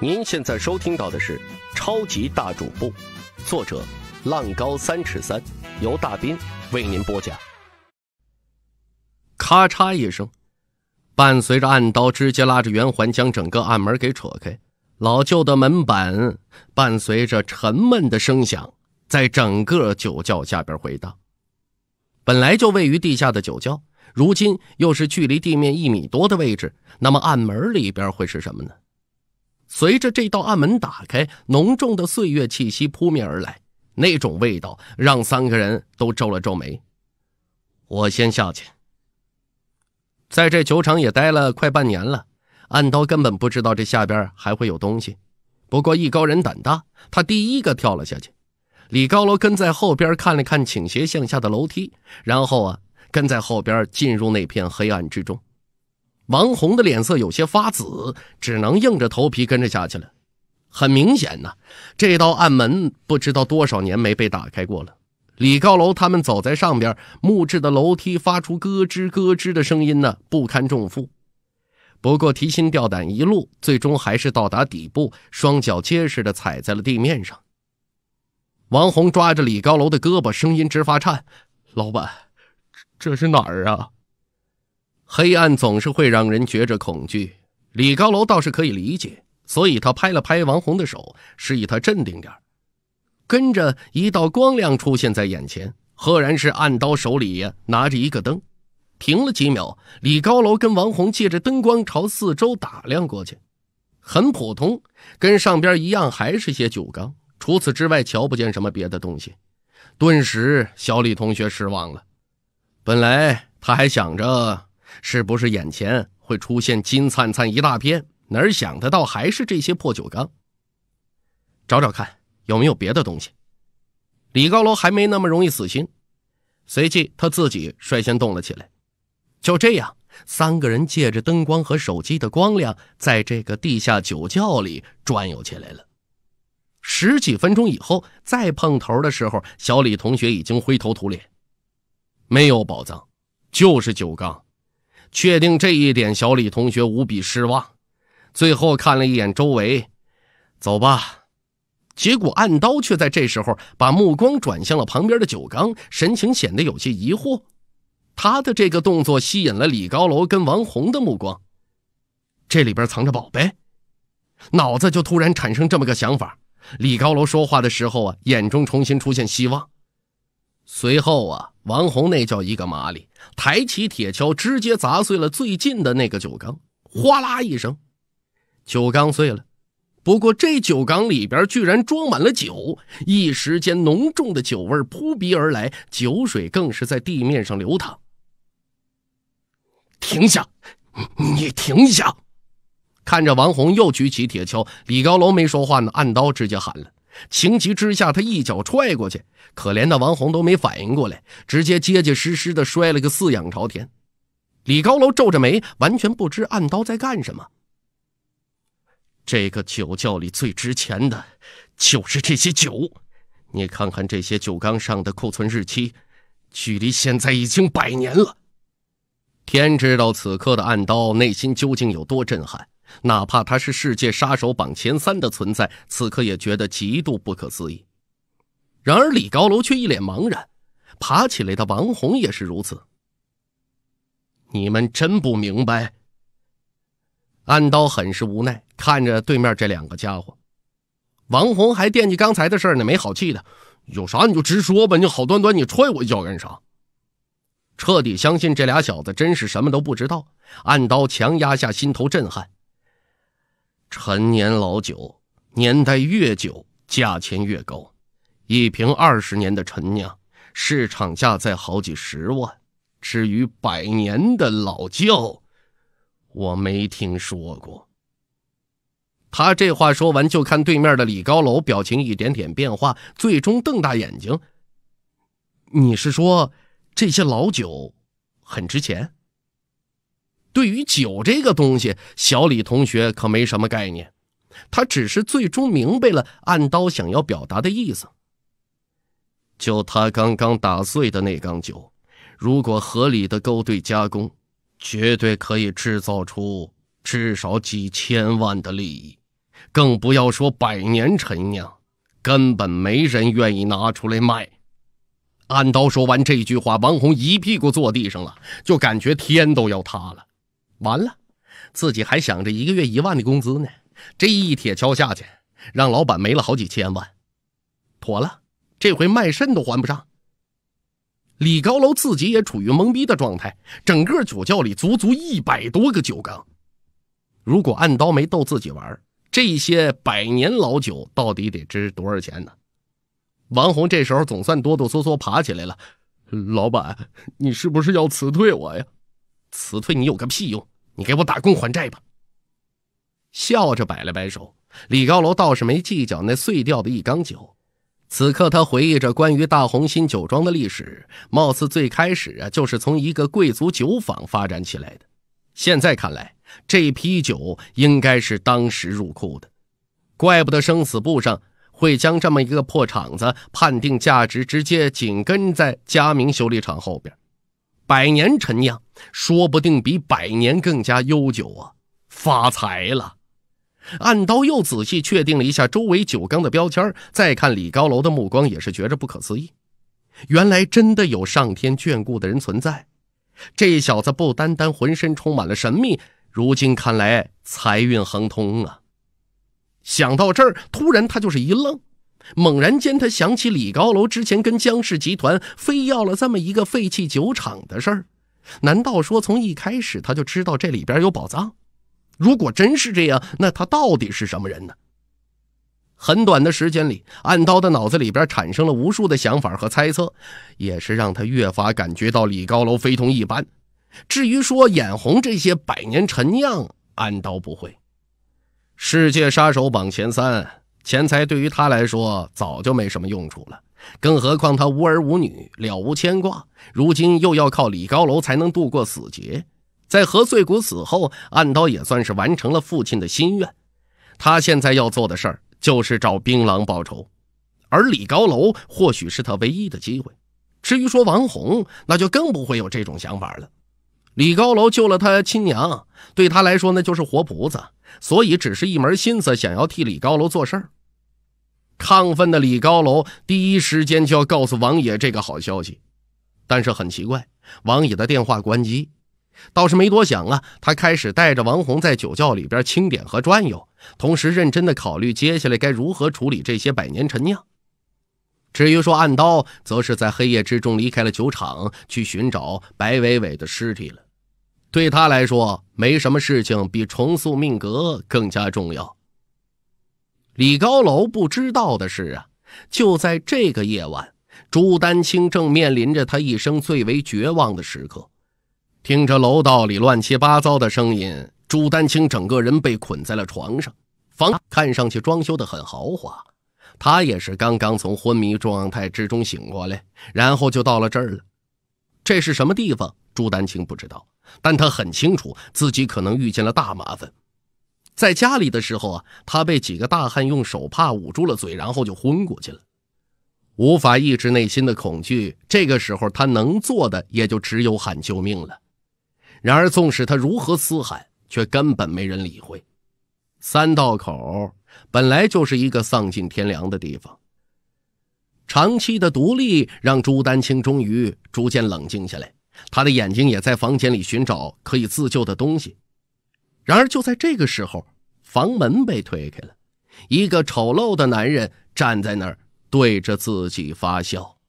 您现在收听到的是《超级大主播》，作者浪高三尺三，由大斌为您播讲。咔嚓一声，伴随着暗刀直接拉着圆环，将整个暗门给扯开。老旧的门板伴随着沉闷的声响，在整个酒窖下边回荡。本来就位于地下的酒窖，如今又是距离地面一米多的位置，那么暗门里边会是什么呢？随着这道暗门打开，浓重的岁月气息扑面而来，那种味道让三个人都皱了皱眉。我先下去，在这酒厂也待了快半年了，暗刀根本不知道这下边还会有东西。不过艺高人胆大，他第一个跳了下去。李高楼跟在后边看了看倾斜向下的楼梯，然后啊，跟在后边进入那片黑暗之中。王红的脸色有些发紫，只能硬着头皮跟着下去了。很明显呢，这道暗门不知道多少年没被打开过了。李高楼他们走在上边，木质的楼梯发出咯吱咯吱的声音呢，不堪重负。不过提心吊胆一路，最终还是到达底部，双脚结实的踩在了地面上。王红抓着李高楼的胳膊，声音直发颤：“老板，这这是哪儿啊？”黑暗总是会让人觉着恐惧，李高楼倒是可以理解，所以他拍了拍王红的手，示意他镇定点跟着一道光亮出现在眼前，赫然是暗刀手里拿着一个灯。停了几秒，李高楼跟王红借着灯光朝四周打量过去，很普通，跟上边一样，还是些酒缸。除此之外，瞧不见什么别的东西。顿时，小李同学失望了，本来他还想着。是不是眼前会出现金灿灿一大片？哪儿想得到还是这些破酒缸？找找看有没有别的东西。李高楼还没那么容易死心，随即他自己率先动了起来。就这样，三个人借着灯光和手机的光亮，在这个地下酒窖里转悠起来了。十几分钟以后再碰头的时候，小李同学已经灰头土脸，没有宝藏，就是酒缸。确定这一点，小李同学无比失望。最后看了一眼周围，走吧。结果暗刀却在这时候把目光转向了旁边的酒缸，神情显得有些疑惑。他的这个动作吸引了李高楼跟王红的目光。这里边藏着宝贝，脑子就突然产生这么个想法。李高楼说话的时候啊，眼中重新出现希望。随后啊，王红那叫一个麻利，抬起铁锹，直接砸碎了最近的那个酒缸，哗啦一声，酒缸碎了。不过这酒缸里边居然装满了酒，一时间浓重的酒味扑鼻而来，酒水更是在地面上流淌。停下！你停下！看着王红又举起铁锹，李高楼没说话呢，按刀直接喊了。情急之下，他一脚踹过去，可怜的王红都没反应过来，直接结结实实的摔了个四仰朝天。李高楼皱着眉，完全不知暗刀在干什么。这个酒窖里最值钱的就是这些酒，你看看这些酒缸上的库存日期，距离现在已经百年了。天知道此刻的暗刀内心究竟有多震撼。哪怕他是世界杀手榜前三的存在，此刻也觉得极度不可思议。然而李高楼却一脸茫然，爬起来的王红也是如此。你们真不明白？暗刀很是无奈，看着对面这两个家伙。王红还惦记刚才的事呢，没好气的：“有啥你就直说吧，你好端端你踹我一脚干啥？”彻底相信这俩小子真是什么都不知道，暗刀强压下心头震撼。陈年老酒，年代越久，价钱越高。一瓶二十年的陈酿，市场价在好几十万。至于百年的老窖，我没听说过。他这话说完，就看对面的李高楼表情一点点变化，最终瞪大眼睛。你是说，这些老酒很值钱？对于酒这个东西，小李同学可没什么概念，他只是最终明白了暗刀想要表达的意思。就他刚刚打碎的那缸酒，如果合理的勾兑加工，绝对可以制造出至少几千万的利益，更不要说百年陈酿，根本没人愿意拿出来卖。暗刀说完这句话，王红一屁股坐地上了，就感觉天都要塌了。完了，自己还想着一个月一万的工资呢，这一铁锹下去，让老板没了好几千万。妥了，这回卖肾都还不上。李高楼自己也处于懵逼的状态，整个酒窖里足足一百多个酒缸，如果按刀没逗自己玩这些百年老酒到底得值多少钱呢？王红这时候总算哆哆嗦嗦爬起来了，老板，你是不是要辞退我呀？辞退你有个屁用！你给我打工还债吧。笑着摆了摆手，李高楼倒是没计较那碎掉的一缸酒。此刻他回忆着关于大红新酒庄的历史，貌似最开始啊就是从一个贵族酒坊发展起来的。现在看来，这批酒应该是当时入库的，怪不得生死簿上会将这么一个破厂子判定价值，直接紧跟在佳明修理厂后边。百年陈酿，说不定比百年更加悠久啊！发财了！暗刀又仔细确定了一下周围酒缸的标签，再看李高楼的目光也是觉着不可思议。原来真的有上天眷顾的人存在。这小子不单单浑身充满了神秘，如今看来财运亨通啊！想到这儿，突然他就是一愣。猛然间，他想起李高楼之前跟江氏集团非要了这么一个废弃酒厂的事儿。难道说从一开始他就知道这里边有宝藏？如果真是这样，那他到底是什么人呢？很短的时间里，暗刀的脑子里边产生了无数的想法和猜测，也是让他越发感觉到李高楼非同一般。至于说眼红这些百年陈酿，暗刀不会。世界杀手榜前三。钱财对于他来说早就没什么用处了，更何况他无儿无女，了无牵挂，如今又要靠李高楼才能度过死劫。在何穗谷死后，暗刀也算是完成了父亲的心愿。他现在要做的事儿就是找槟榔报仇，而李高楼或许是他唯一的机会。至于说王红，那就更不会有这种想法了。李高楼救了他亲娘，对他来说那就是活菩萨。所以，只是一门心思想要替李高楼做事儿。亢奋的李高楼第一时间就要告诉王野这个好消息，但是很奇怪，王野的电话关机，倒是没多想啊。他开始带着王红在酒窖里边清点和转悠，同时认真的考虑接下来该如何处理这些百年陈酿。至于说暗刀，则是在黑夜之中离开了酒厂，去寻找白伟伟的尸体了。对他来说，没什么事情比重塑命格更加重要。李高楼不知道的是啊，就在这个夜晚，朱丹青正面临着他一生最为绝望的时刻。听着楼道里乱七八糟的声音，朱丹青整个人被捆在了床上。房看上去装修的很豪华，他也是刚刚从昏迷状态之中醒过来，然后就到了这儿了。这是什么地方？朱丹青不知道。但他很清楚自己可能遇见了大麻烦。在家里的时候啊，他被几个大汉用手帕捂住了嘴，然后就昏过去了。无法抑制内心的恐惧，这个时候他能做的也就只有喊救命了。然而，纵使他如何嘶喊，却根本没人理会。三道口本来就是一个丧尽天良的地方。长期的独立让朱丹青终于逐渐冷静下来。他的眼睛也在房间里寻找可以自救的东西，然而就在这个时候，房门被推开了，一个丑陋的男人站在那儿，对着自己发笑。